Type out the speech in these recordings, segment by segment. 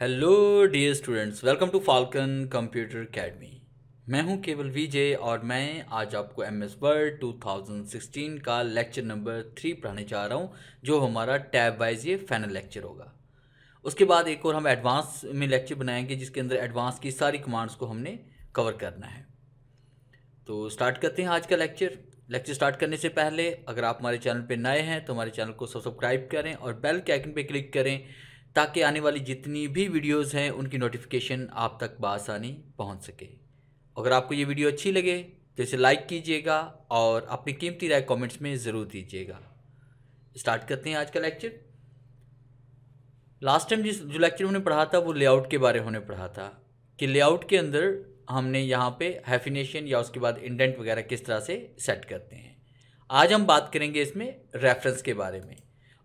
hello dear students welcome to Falcon computer Academy मैं हूं Kewal VJ और मैं आज आपको एम एस वर्ड टू का लेक्चर नंबर थ्री पढ़ाने जा रहा हूं जो हमारा टैब वाइज ये फाइनल लेक्चर होगा उसके बाद एक और हम एडवांस में लेक्चर बनाएंगे जिसके अंदर एडवांस की सारी कमांड्स को हमने कवर करना है तो स्टार्ट करते हैं आज का लेक्चर लेक्चर स्टार्ट करने से पहले अगर आप हमारे चैनल पर नए हैं तो हमारे चैनल को सब्सक्राइब करें और बेल के आइकन पर क्लिक करें ताकि आने वाली जितनी भी वीडियोस हैं उनकी नोटिफिकेशन आप तक बसानी पहुंच सके अगर आपको ये वीडियो अच्छी लगे तो इसे लाइक कीजिएगा और अपनी कीमती राय कमेंट्स में ज़रूर दीजिएगा स्टार्ट करते हैं आज का लेक्चर लास्ट टाइम जिस जो लेक्चर हमने पढ़ा था वो लेआउट के बारे में पढ़ा था कि लेआउट के अंदर हमने यहाँ पर हैफिनेशन या उसके बाद इंडेंट वगैरह किस तरह से सेट करते हैं आज हम बात करेंगे इसमें रेफरेंस के बारे में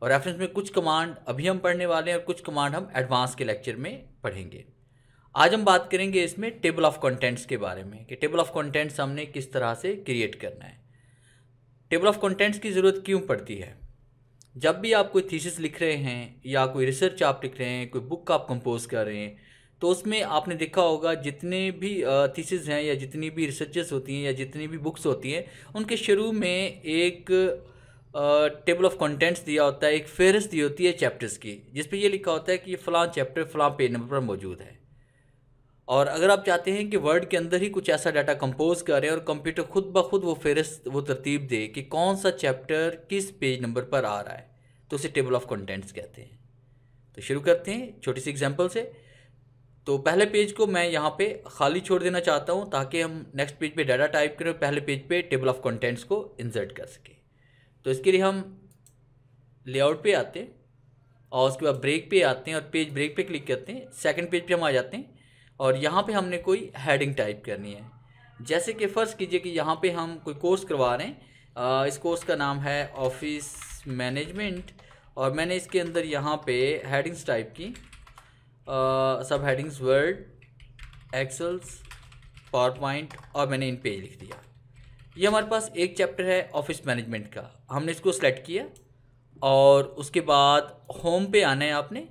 और रेफरेंस में कुछ कमांड अभी हम पढ़ने वाले हैं और कुछ कमांड हम एडवांस के लेक्चर में पढ़ेंगे आज हम बात करेंगे इसमें टेबल ऑफ कंटेंट्स के बारे में कि टेबल ऑफ कंटेंट्स हमने किस तरह से क्रिएट करना है टेबल ऑफ कंटेंट्स की ज़रूरत क्यों पड़ती है जब भी आप कोई थीसिस लिख रहे हैं या कोई रिसर्च आप लिख रहे हैं कोई बुक आप कंपोज कर रहे हैं तो उसमें आपने देखा होगा जितने भी थीसिस हैं या जितनी भी रिसर्चेस होती हैं या जितनी भी बुक्स होती हैं उनके शुरू में एक टेबल ऑफ कंटेंट्स दिया होता है एक फेहरिस्त दी होती है चैप्टर्स की जिस पे ये लिखा होता है कि ये फ़लाँ चैप्टर फ़लाँ पेज नंबर पर मौजूद है और अगर आप चाहते हैं कि वर्ड के अंदर ही कुछ ऐसा डाटा कंपोज करें और कंप्यूटर खुद ब खुद वो फेहरिस्त वो तरतीब दे कि कौन सा चैप्टर किस पेज नंबर पर आ रहा है तो उसे टेबल ऑफ कंटेंट्स कहते हैं तो शुरू करते हैं छोटी सी एग्जाम्पल से तो पहले पेज को मैं यहाँ पे खाली छोड़ देना चाहता हूँ ताकि हम नेक्स्ट पेज पे डाटा टाइप करें पहले पेज पे टेबल ऑफ कंटेंट्स को इंसर्ट कर सकें तो इसके लिए हम लेआउट पे आते हैं और उसके बाद ब्रेक पे आते हैं और पेज ब्रेक पे क्लिक करते हैं सेकंड पेज पे हम आ जाते हैं और यहाँ पे हमने कोई हेडिंग टाइप करनी है जैसे कि फ़र्ज़ कीजिए कि यहाँ पे हम कोई कोर्स करवा रहे हैं इस कोर्स का नाम है ऑफिस मैनेजमेंट और मैंने इसके अंदर यहाँ पे हेडिंग्स टाइप की सब headings Word Excels PowerPoint और मैंने इन पेज लिख दिया ये हमारे पास एक चैप्टर है ऑफिस मैनेजमेंट का हमने इसको सेलेक्ट किया और उसके बाद होम पे आना है आपने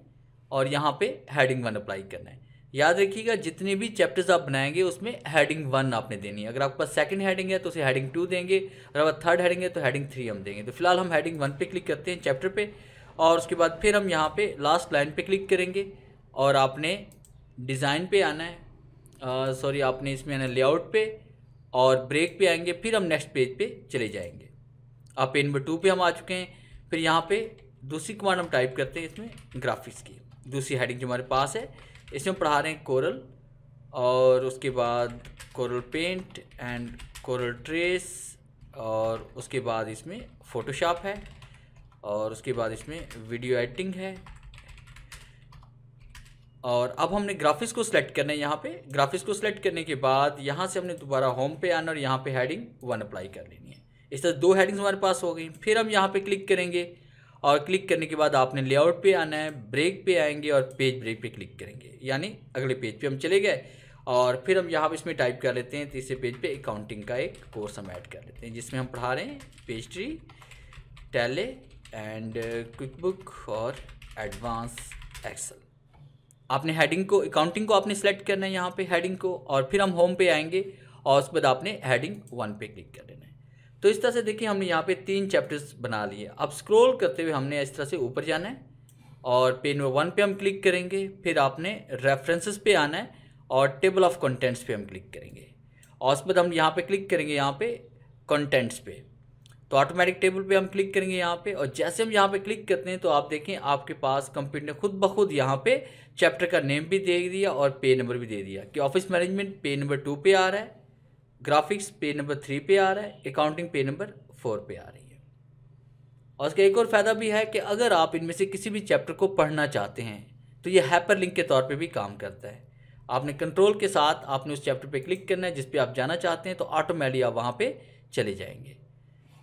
और यहाँ पे हेडिंग वन अप्लाई करना है याद रखिएगा जितने भी चैप्टर्स आप बनाएंगे उसमें हेडिंग वन आपने देनी है अगर आपके पास सेकंड हेडिंग है तो उसे हेडिंग टू देंगे अगर थर्ड हेडिंग है तो हेडिंग थ्री हम देंगे तो फिलहाल हम हेडिंग वन पे क्लिक करते हैं चैप्टर पे और उसके बाद फिर हम यहाँ पे लास्ट लाइन पे क्लिक करेंगे और आपने डिज़ाइन पे आना है सॉरी आपने इसमें आना लेआउट पर और ब्रेक पे आएंगे फिर हम नेक्स्ट पेज पे चले जाएंगे आप पेज नंबर टू पे हम आ चुके हैं फिर यहाँ पे दूसरी कमांड हम टाइप करते हैं इसमें ग्राफिक्स की दूसरी हेडिंग जो हमारे पास है इसमें पढ़ा रहे हैं कोरल और उसके बाद Corel Paint and Corel Trace और उसके बाद इसमें फ़ोटोशॉप है और उसके बाद इसमें वीडियो एडिटिंग है और अब हमने ग्राफिक्स को सिलेक्ट करना है यहाँ पे ग्राफिक्स को सिलेक्ट करने के बाद यहाँ से हमने दोबारा होम पे आना और यहाँ पे हेडिंग वन अप्लाई कर लेनी है इस तरह दो हेडिंग्स हमारे पास हो गई फिर हम यहाँ पे क्लिक करेंगे और क्लिक करने के बाद आपने लेआउट पे आना है ब्रेक पे आएंगे और पेज ब्रेक पे क्लिक करेंगे यानी अगले पेज पे हम चले गए और फिर हम यहाँ पर इसमें टाइप कर लेते हैं तीसरे पेज पर अकाउंटिंग का एक कोर्स हम ऐड कर लेते हैं जिसमें हम पढ़ा रहे हैं Peachtree Tally and QuickBooks और एडवांस एक्सल आपने हेडिंग को अकाउंटिंग को आपने सेलेक्ट करना है यहाँ पे हेडिंग को और फिर हम होम पे आएंगे और उसके बाद आपने हेडिंग वन पे क्लिक कर देना है तो इस तरह से देखिए हमने यहाँ पे तीन चैप्टर्स बना लिए अब स्क्रॉल करते हुए हमने इस तरह से ऊपर जाना है और पेज नंबर वन पे हम क्लिक करेंगे फिर आपने रेफरेंसेस पे आना है और टेबल ऑफ कंटेंट्स पे हम क्लिक करेंगे और उसके बाद हम यहाँ पे क्लिक करेंगे यहाँ पे कंटेंट्स पे तो ऑटोमेटिक टेबल पे हम क्लिक करेंगे यहाँ पे और जैसे हम यहाँ पे क्लिक करते हैं तो आप देखें आपके पास कंप्यूटर ने खुद ब खुद यहाँ पे चैप्टर का नेम भी दे दिया और पे नंबर भी दे दिया कि ऑफिस मैनेजमेंट पे नंबर टू पे आ रहा है ग्राफिक्स पे नंबर थ्री पे आ रहा है अकाउंटिंग पे नंबर फोर पे आ रही है और इसका एक और फ़ायदा भी है कि अगर आप इनमें से किसी भी चैप्टर को पढ़ना चाहते हैं तो ये हैपर लिंक के तौर पर भी काम करता है आपने कंट्रोल के साथ आपने उस चैप्टर पर क्लिक करना है जिस पर आप जाना चाहते हैं तो ऑटोमेटिक आप वहाँ पर चले जाएंगे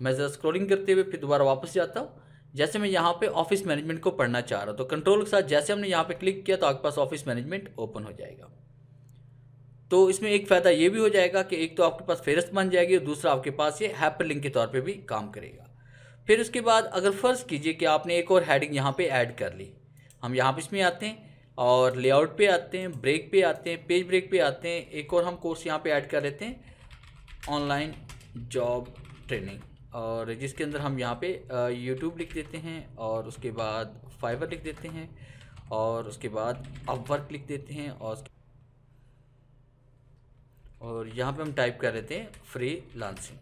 मैं ज़रा स्क्रोलिंग करते हुए फिर दोबारा वापस जाता हूँ जैसे मैं यहाँ पे ऑफिस मैनेजमेंट को पढ़ना चाह रहा हूँ तो कंट्रोल के साथ जैसे हमने यहाँ पे क्लिक किया तो आपके पास ऑफिस मैनेजमेंट ओपन हो जाएगा तो इसमें एक फ़ायदा ये भी हो जाएगा कि एक तो आपके पास फेरस्त बन जाएगी और दूसरा आपके पास ये हैपर लिंक के तौर पर भी काम करेगा फिर उसके बाद अगर फ़र्ज़ कीजिए कि आपने एक और हैडिंग यहाँ पर ऐड कर ली हम यहाँ पर इसमें आते हैं और लेआउट पे आते हैं ब्रेक पे आते हैं पेज ब्रेक पे आते हैं एक और हम कोर्स यहाँ पे ऐड कर लेते हैं ऑनलाइन जॉब ट्रेनिंग और जिसके अंदर हम यहाँ पे यूट्यूब लिख देते हैं और उसके बाद फाइबर लिख देते हैं और उसके बाद अपवर्क लिख देते हैं और और यहाँ पे हम टाइप कर लेते हैं फ्री लांसिंग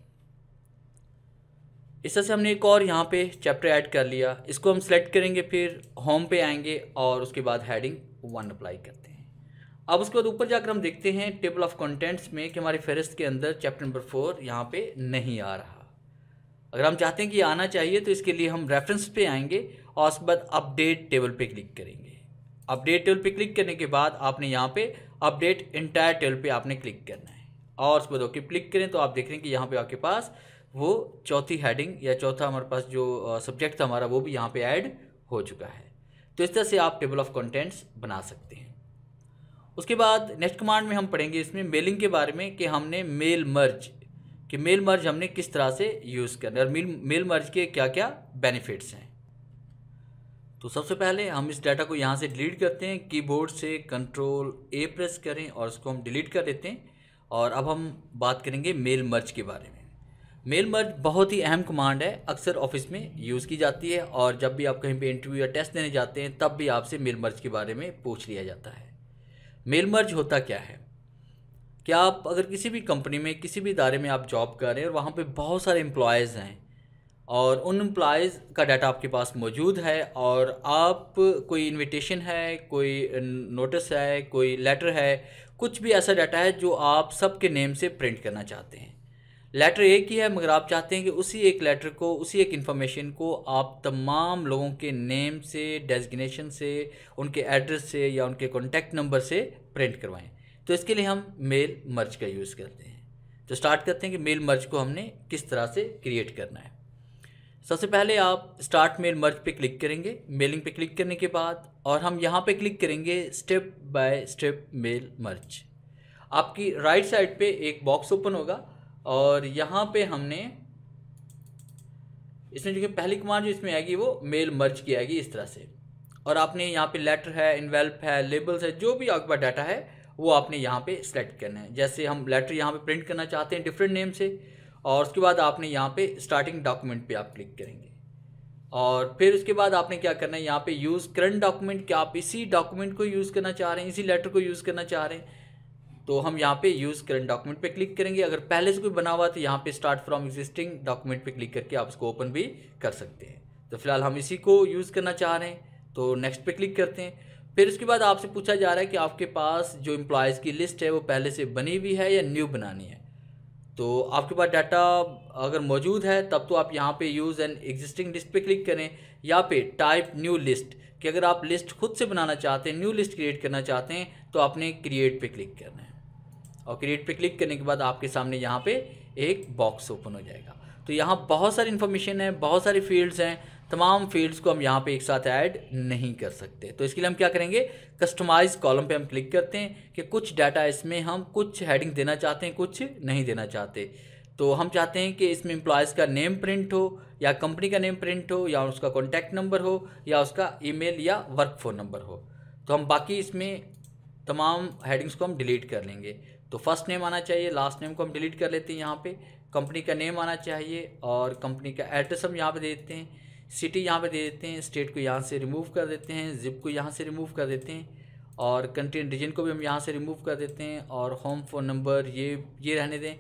इस तरह से हमने एक और यहाँ पे चैप्टर ऐड कर लिया इसको हम सेलेक्ट करेंगे फिर होम पे आएंगे और उसके बाद हेडिंग वन अप्लाई करते हैं अब उसके बाद ऊपर जाकर हम देखते हैं टेबल ऑफ कंटेंट्स में कि हमारी फहरिस्त के अंदर चैप्टर नंबर फोर यहाँ पे नहीं आ रहा अगर हम चाहते हैं कि आना चाहिए तो इसके लिए हम रेफरेंस पे आएंगे और उसके बाद अपडेट टेबल पे क्लिक करेंगे अपडेट टेबल पे क्लिक करने के बाद आपने यहाँ पे अपडेट इंटायर टेबल पे आपने क्लिक करना है और उसके बाद ओके क्लिक करें तो आप देख रहे हैं कि यहाँ पे आपके पास वो चौथी हेडिंग या चौथा हमारे पास जो सब्जेक्ट था हमारा वो भी यहाँ पर ऐड हो चुका है तो इस तरह से आप टेबल ऑफ कंटेंट्स बना सकते हैं उसके बाद नेक्स्ट कमांड में हम पढ़ेंगे इसमें मेलिंग के बारे में कि हमने मेल मर्ज कि मेल मर्ज हमने किस तरह से यूज़ करना और मेल मेल मर्ज के क्या क्या बेनिफिट्स हैं तो सबसे पहले हम इस डाटा को यहाँ से डिलीट करते हैं कीबोर्ड से कंट्रोल ए प्रेस करें और उसको हम डिलीट कर देते हैं और अब हम बात करेंगे मेल मर्ज के बारे में मेल मर्ज बहुत ही अहम कमांड है अक्सर ऑफिस में यूज़ की जाती है और जब भी आप कहीं पर इंटरव्यू या टेस्ट देने जाते हैं तब भी आपसे मेल मर्ज के बारे में पूछ लिया जाता है मेल मर्ज होता क्या है कि आप अगर किसी भी कंपनी में किसी भी इदारे में आप जॉब कर रहे हैं और वहाँ पे बहुत सारे एम्प्लॉयज़ हैं और उन एम्प्लॉयज़ का डाटा आपके पास मौजूद है और आप कोई इनविटेशन है कोई नोटिस है कोई लेटर है कुछ भी ऐसा डाटा है जो आप सबके नेम से प्रिंट करना चाहते हैं लेटर एक ही है मगर आप चाहते हैं कि उसी एक लेटर को उसी एक इन्फॉर्मेशन को आप तमाम लोगों के नेम से डेजिग्नेशन से उनके एड्रेस से या उनके कॉन्टैक्ट नंबर से प्रिंट करवाएं तो इसके लिए हम मेल मर्ज का यूज़ करते हैं तो स्टार्ट करते हैं कि मेल मर्ज को हमने किस तरह से क्रिएट करना है सबसे पहले आप स्टार्ट मेल मर्ज पे क्लिक करेंगे मेलिंग पे क्लिक करने के बाद और हम यहाँ पे क्लिक करेंगे step by step mail merge आपकी राइट साइड पे एक बॉक्स ओपन होगा और यहाँ पे हमने इसमें जो कि पहली कमांड जो इसमें आएगी वो मेल मर्ज की आएगी इस तरह से और आपने यहाँ पे लेटर है इन्वेल्प है लेबल्स है जो भी आपके पास डाटा है वो आपने यहाँ पे सेलेक्ट करना है जैसे हम लेटर यहाँ पे प्रिंट करना चाहते हैं डिफरेंट नेम से और उसके बाद आपने यहाँ पे स्टार्टिंग डॉक्यूमेंट पे आप क्लिक करेंगे और फिर उसके बाद आपने क्या करना है यहाँ पे यूज़ करंट डॉक्यूमेंट क्या आप इसी डॉक्यूमेंट को यूज़ करना चाह रहे हैं इसी लेटर को यूज़ करना चाह रहे हैं तो हम यहाँ पे यूज़ करंट डॉक्यूमेंट पे क्लिक करेंगे अगर पहले से कोई बना हुआ तो यहाँ पे स्टार्ट फ्रॉम एग्जिस्टिंग डॉक्यूमेंट पे क्लिक करके आप उसको ओपन भी कर सकते हैं तो फिलहाल हम इसी को यूज़ करना चाह रहे हैं तो नेक्स्ट पे क्लिक करते हैं फिर उसके बाद आपसे पूछा जा रहा है कि आपके पास जो एम्प्लॉयज़ की लिस्ट है वो पहले से बनी हुई है या न्यू बनानी है तो आपके पास डाटा अगर मौजूद है तब तो आप यहाँ पे यूज़ एन एग्जिस्टिंग लिस्ट पे क्लिक करें या पे टाइप न्यू लिस्ट कि अगर आप लिस्ट खुद से बनाना चाहते हैं न्यू लिस्ट क्रिएट करना चाहते हैं तो आपने क्रिएट पे क्लिक करना है और क्रिएट पे क्लिक करने के बाद आपके सामने यहाँ पे एक बॉक्स ओपन हो जाएगा तो यहाँ बहुत सारी इन्फॉर्मेशन है बहुत सारी फील्ड्स हैं तमाम फील्ड्स को हम यहाँ पे एक साथ ऐड नहीं कर सकते तो इसके लिए हम क्या करेंगे कस्टमाइज कॉलम पे हम क्लिक करते हैं कि कुछ डाटा इसमें हम कुछ हेडिंग देना चाहते हैं कुछ नहीं देना चाहते तो हम चाहते हैं कि इसमें एम्प्लॉयज़ का नेम प्रिंट हो या कंपनी का नेम प्रिंट हो या उसका कॉन्टैक्ट नंबर हो या उसका ई या वर्क फ़ोन नंबर हो तो हम बाकी इसमें तमाम हेडिंग्स को हम डिलीट कर लेंगे तो फर्स्ट नेम आना चाहिए लास्ट नेम को हम डिलीट कर लेते हैं यहाँ पे कंपनी का नेम आना चाहिए और कंपनी का एड्रेस हम यहाँ पे दे देते हैं सिटी यहाँ पे दे देते हैं स्टेट को यहाँ से रिमूव कर देते हैं जिप को यहाँ से रिमूव कर देते हैं और कंट्री एंड रीजन को भी हम यहाँ से रिमूव कर देते हैं और होम फ़ोन नंबर ये ये रहने दें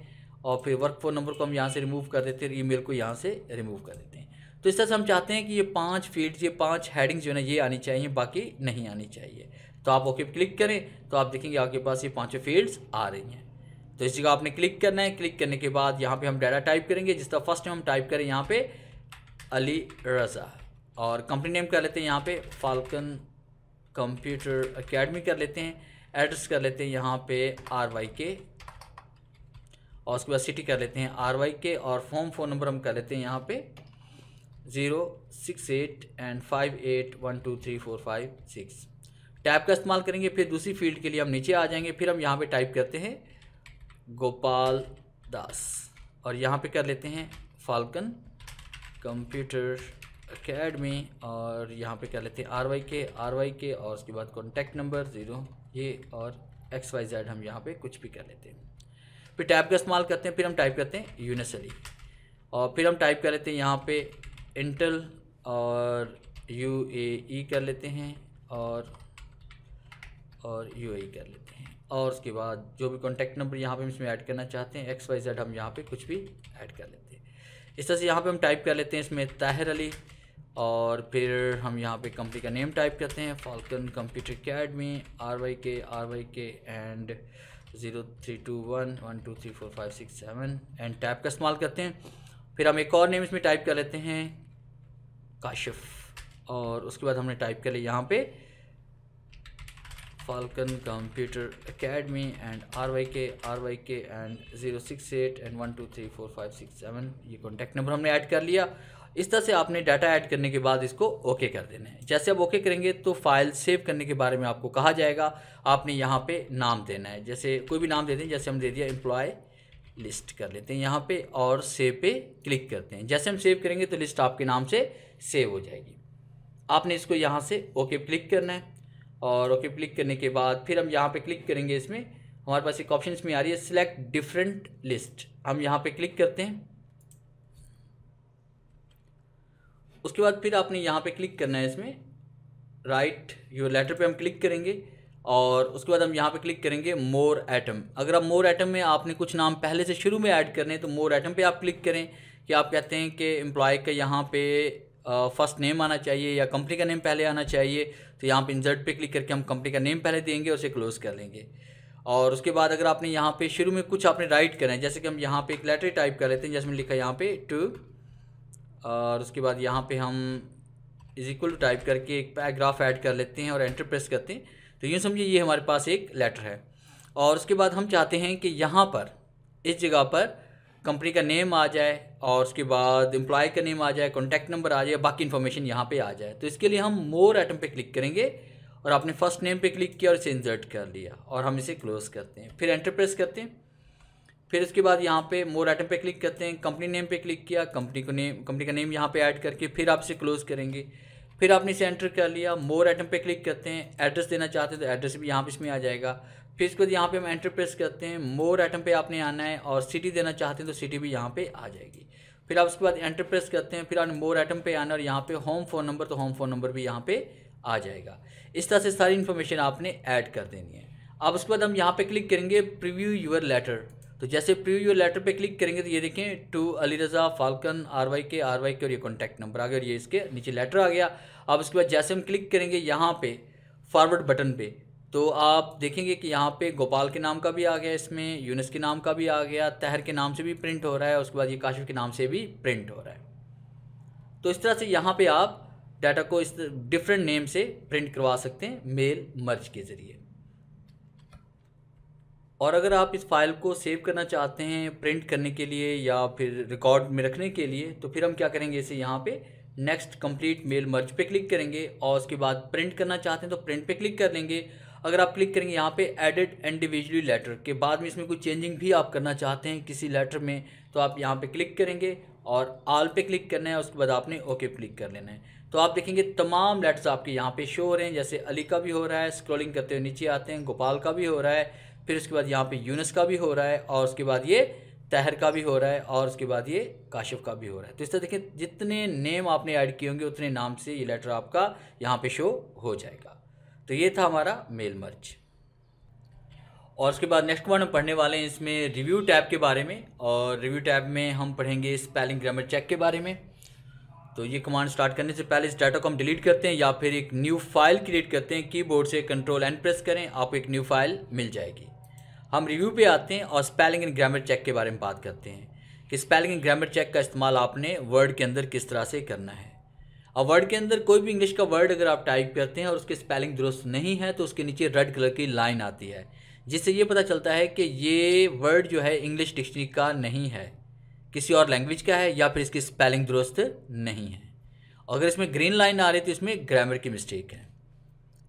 और फिर वर्क फ़ोन नंबर को हम यहाँ से रिमूव कर देते हैं ईमेल को यहाँ से रिमूव कर देते हैं तो इस तरह से हम चाहते हैं कि ये पांच फील्ड ये पांच हेडिंग्स जो है ना ये आनी चाहिए बाकी नहीं आनी चाहिए तो आप ओके क्लिक करें तो आप देखेंगे आपके पास ये पाँचों फील्ड्स आ रही हैं तो इस जगह आपने क्लिक करना है क्लिक करने के बाद यहाँ पे हम डाटा टाइप करेंगे जिस तरह फर्स्ट हम टाइप करें यहाँ पे अली रज़ा और कंपनी नेम कर लेते हैं यहाँ पे फाल्कन कंप्यूटर अकेडमी कर लेते हैं एड्रेस कर लेते हैं यहाँ पे आर वाई के और उसके बाद सिटी कर लेते हैं आर वाई के और फॉर्म फ़ोन नंबर हम कर लेते हैं यहाँ पे zero six eight and five eight one two three four five six tab का इस्तेमाल करेंगे फिर दूसरी फील्ड के लिए हम नीचे आ जाएंगे फिर हम यहाँ पे टाइप करते हैं गोपाल दास और यहाँ पे कर लेते हैं फाल्कन कंप्यूटर अकेडमी और यहाँ पे क्या लेते हैं R Y K R Y K और उसके बाद कॉन्टैक्ट नंबर ज़ीरो ये और एक्स वाई जेड हम यहाँ पे कुछ भी कर लेते हैं फिर टैब का इस्तेमाल करते हैं फिर हम टाइप करते हैं यूनिसली और फिर हम टाइप कर लेते हैं यहाँ पे इंटल और यू ए ई कर लेते हैं और और यू ए e कर लेते हैं और उसके बाद जो भी कॉन्टैक्ट नंबर यहाँ पे हम इसमें ऐड करना चाहते हैं एक्स वाई जेड हम यहाँ पे कुछ भी ऐड कर लेते हैं इस तरह से यहाँ पे हम टाइप कर लेते हैं इसमें ताहिर अली और फिर हम यहाँ पे कंपनी का नेम टाइप करते हैं Falcon Computer Academy R Y K R Y K and zero three two one one two three four five six seven and tab का इस्तेमाल करते हैं फिर हम एक और नेम इसमें टाइप कर लेते हैं काशिफ और उसके बाद हमने टाइप कर लिया यहाँ पर Falcon Computer Academy and two three and five and seven ये कॉन्टैक्ट नंबर हमने ऐड कर लिया इस तरह से आपने डाटा ऐड करने के बाद इसको ओके कर देना है जैसे आप ओके करेंगे तो फाइल सेव करने के बारे में आपको कहा जाएगा आपने यहाँ पे नाम देना है जैसे कोई भी नाम दे दें जैसे हम दे दिया एम्प्लॉय लिस्ट कर लेते हैं यहाँ पे और सेव पे क्लिक करते हैं जैसे हम सेव करेंगे तो लिस्ट आपके नाम से सेव हो जाएगी आपने इसको यहाँ से ओके क्लिक करना है और ओके क्लिक करने के बाद फिर हम यहाँ पे क्लिक करेंगे इसमें हमारे पास एक ऑप्शन इसमें आ रही है सिलेक्ट डिफरेंट लिस्ट हम यहाँ पे क्लिक करते हैं उसके बाद फिर आपने यहाँ पे क्लिक करना है इसमें राइट योर लेटर पे हम क्लिक करेंगे और उसके बाद हम यहाँ पे क्लिक करेंगे मोर एटम अगर आप मोर एटम में आपने कुछ नाम पहले से शुरू में ऐड करने हैं तो मोर एटम पे आप क्लिक करें कि आप कहते हैं कि एम्प्लॉय का यहाँ पे फर्स्ट नेम आना चाहिए या कंपनी का नेम पहले आना चाहिए तो यहाँ पे इंजर्ट पे क्लिक करके हम कंपनी का नेम पहले देंगे उसे क्लोज़ कर लेंगे और उसके बाद अगर आपने यहाँ पे शुरू में कुछ आपने राइट करें जैसे कि हम यहाँ पे एक लेटर टाइप कर लेते हैं जैसे मैंने लिखा यहाँ पे टू और उसके बाद यहाँ पे हम इज इक्वल टाइप करके एक पैराग्राफ ऐड कर लेते हैं और एंटर प्रेस करते हैं तो यूँ समझिए ये हमारे पास एक लेटर है और उसके बाद हम चाहते हैं कि यहाँ पर इस जगह पर कंपनी का नेम आ जाए और उसके बाद एम्प्लॉय का नेम आ जाए कॉन्टैक्ट नंबर आ जाए बाकी इन्फॉर्मेशन यहाँ पे आ जाए तो इसके लिए हम मोर आइटम पे क्लिक करेंगे और आपने फर्स्ट नेम पे क्लिक किया और इसे इंसर्ट कर लिया और हम इसे क्लोज़ करते हैं फिर एंटर प्रेस करते हैं फिर इसके बाद यहाँ पे मोर आइटम पे क्लिक करते हैं कंपनी नेम पे क्लिक किया कंपनी को नेम कंपनी का नेम यहाँ पे ऐड करके फिर आप इसे क्लोज़ करेंगे फिर आपने इसे एंटर कर लिया मोर आइटम पे क्लिक करते हैं एड्रेस देना चाहते हैं तो एड्रेस भी यहाँ पे इसमें आ जाएगा फिर इसके बाद यहाँ पे हम एंटर प्रेस करते हैं मोर आइटम पे आपने आना है और सिटी देना चाहते हैं तो सिटी भी यहाँ पे आ जाएगी फिर आप उसके बाद एंटर प्रेस करते हैं फिर आप मोर आइटम पे आना और यहाँ पे होम फ़ोन नंबर तो होम फ़ोन नंबर भी यहाँ पे आ जाएगा इस तरह से सारी इन्फॉर्मेशन आपने ऐड कर देनी है अब उसके बाद हम यहाँ पे क्लिक करेंगे प्रीव्यू यूर लेटर तो जैसे प्रीव्यू यूर लेटर पे क्लिक करेंगे तो ये देखें to Ali Raza Falcon R Y K R Y K और ये कॉन्टैक्ट नंबर आ गया और ये इसके नीचे लेटर आ गया अब उसके बाद जैसे हम क्लिक करेंगे यहाँ पे फॉरवर्ड बटन पे तो आप देखेंगे कि यहाँ पे गोपाल के नाम का भी आ गया इसमें यूनिस के नाम का भी आ गया तहर के नाम से भी प्रिंट हो रहा है उसके बाद ये काशिफ के नाम से भी प्रिंट हो रहा है तो इस तरह से यहाँ पे आप डाटा को इस डिफरेंट नेम से प्रिंट करवा सकते हैं मेल मर्ज के ज़रिए और अगर आप इस फाइल को सेव करना चाहते हैं प्रिंट करने के लिए या फिर रिकॉर्ड में रखने के लिए तो फिर हम क्या करेंगे इसे यहाँ पे नेक्स्ट कंप्लीट मेल मर्ज पे क्लिक करेंगे और उसके बाद प्रिंट करना चाहते हैं तो प्रिंट पे क्लिक कर लेंगे अगर आप क्लिक करेंगे यहाँ पे एडिट इंडिविजुअली लेटर के बाद में इसमें कोई चेंजिंग भी आप करना चाहते हैं किसी लेटर में तो आप यहाँ पे क्लिक करेंगे और आल पे क्लिक करना है उसके बाद आपने ओके क्लिक कर लेना है तो आप देखेंगे तमाम लेटर्स आपके यहाँ पे शो हो रहे हैं जैसे अली का भी हो रहा है स्क्रॉलिंग करते हुए नीचे आते हैं गोपाल का भी हो रहा है फिर उसके बाद यहाँ पे यूनस का भी हो रहा है और उसके बाद ये तहर का भी हो रहा है और उसके बाद ये काशिफ का भी हो रहा है तो इस तरह देखें जितने नेम आपने ऐड किए होंगे उतने नाम से ये लेटर आपका यहाँ पे शो हो जाएगा तो ये था हमारा मेल मर्ज और उसके बाद नेक्स्ट वन हम पढ़ने वाले हैं इसमें रिव्यू टैब के बारे में और रिव्यू टैब में हम पढ़ेंगे स्पेलिंग ग्रामर चेक के बारे में तो ये कमांड स्टार्ट करने से पहले इस डाटा को हम डिलीट करते हैं या फिर एक न्यू फाइल क्रिएट करते हैं कीबोर्ड से कंट्रोल एंड प्रेस करें आपको एक न्यू फाइल मिल जाएगी हम रिव्यू पे आते हैं और स्पेलिंग एंड ग्रामर चेक के बारे में बात करते हैं कि स्पेलिंग एंड ग्रामर चेक का इस्तेमाल आपने वर्ड के अंदर किस तरह से करना है और वर्ड के अंदर कोई भी इंग्लिश का वर्ड अगर आप टाइप करते हैं और उसकी स्पेलिंग दुरुस्त नहीं है तो उसके नीचे रेड कलर की लाइन आती है जिससे ये पता चलता है कि ये वर्ड जो है इंग्लिश डिक्शनरी का नहीं है किसी और लैंग्वेज का है या फिर इसकी स्पेलिंग दुरुस्त नहीं है अगर इसमें ग्रीन लाइन आ रही तो इसमें ग्रामर की मिस्टेक है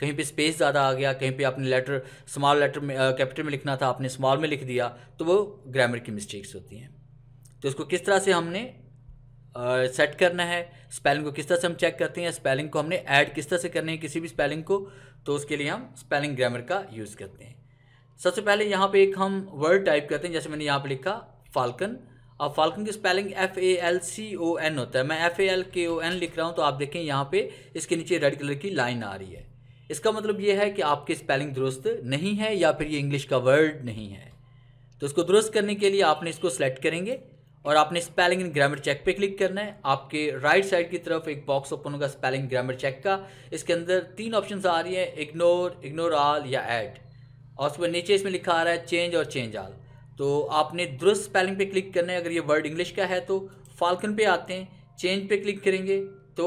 कहीं पे स्पेस ज़्यादा आ गया कहीं पे आपने लेटर स्मॉल लेटर में कैपिटल में लिखना था आपने स्मॉल में लिख दिया तो वो ग्रामर की मिस्टेक्स होती हैं तो इसको किस तरह से हमने सेट uh, करना है स्पेलिंग को किस तरह से हम चेक करते हैं स्पेलिंग को हमने ऐड किस तरह से करनी है किसी भी स्पेलिंग को तो उसके लिए हम स्पेलिंग ग्रामर का यूज़ करते हैं सबसे पहले यहाँ पे एक हम वर्ड टाइप करते हैं जैसे मैंने यहाँ पे लिखा फाल्कन अब फाल्कन की spelling F A L C O N होता है मैं एफ ए एल के ओ एन लिख रहा हूँ तो आप देखें यहाँ पे इसके नीचे रेड कलर की लाइन आ रही है इसका मतलब ये है कि आपकी स्पेलिंग दुरुस्त नहीं है या फिर ये इंग्लिश का वर्ड नहीं है तो इसको दुरुस्त करने के लिए आपने इसको सेलेक्ट करेंगे और आपने स्पेलिंग एंड ग्रामर चेक पे क्लिक करना है आपके राइट साइड की तरफ एक बॉक्स ओपन होगा स्पेलिंग ग्रामर चेक का इसके अंदर तीन ऑप्शन आ रही हैं इग्नोर इग्नोर आल या ऐड और उसके नीचे इसमें लिखा आ रहा है चेंज और चेंज आल तो आपने दुरुस्त स्पेलिंग पे क्लिक करना है अगर ये वर्ड इंग्लिश का है तो फाल्कन पे आते हैं चेंज पे क्लिक करेंगे तो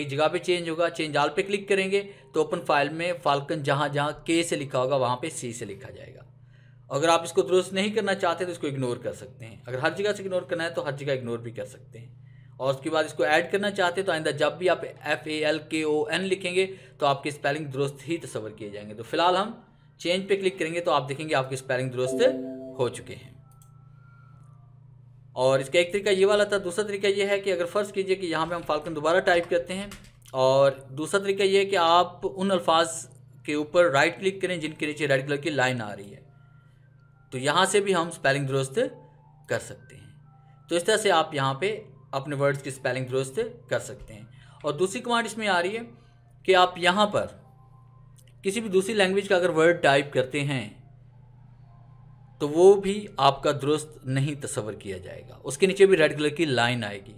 एक जगह पे चेंज होगा चेंज आल पे क्लिक करेंगे तो ओपन फाइल में फाल्कन जहाँ जहाँ के से लिखा होगा वहाँ पे सी से लिखा जाएगा अगर आप इसको दुरुस्त नहीं करना चाहते तो इसको इग्नोर कर सकते हैं अगर हर जगह से इग्नोर करना है तो हर जगह इग्नोर भी कर सकते हैं और उसके बाद इसको ऐड करना चाहते हैं तो आइंदा जब भी आप एफ ए एल के ओ एन लिखेंगे तो आपकी स्पेलिंग दुरुस्त ही तस्वर किए जाएंगे तो फिलहाल हम चेंज पे क्लिक करेंगे तो आप देखेंगे आपकी स्पेलिंग दुरुस्त हो चुके हैं और इसका एक तरीका ये वाला था दूसरा तरीका ये है कि अगर फ़र्ज़ कीजिए कि यहाँ पे हम फाल्कन दोबारा टाइप करते हैं और दूसरा तरीका ये है कि आप उन अल्फाज के ऊपर राइट क्लिक करें जिनके नीचे रेड कलर की लाइन आ रही है तो यहाँ से भी हम स्पेलिंग दुरुस्त कर सकते हैं तो इस तरह से आप यहाँ पे अपने वर्ड्स की स्पेलिंग दुरुस्त कर सकते हैं और दूसरी कमांड इसमें आ रही है कि आप यहाँ पर किसी भी दूसरी लैंग्वेज का अगर वर्ड टाइप करते हैं तो वो भी आपका दुरुस्त नहीं तस्वर किया जाएगा उसके नीचे भी रेड कलर की लाइन आएगी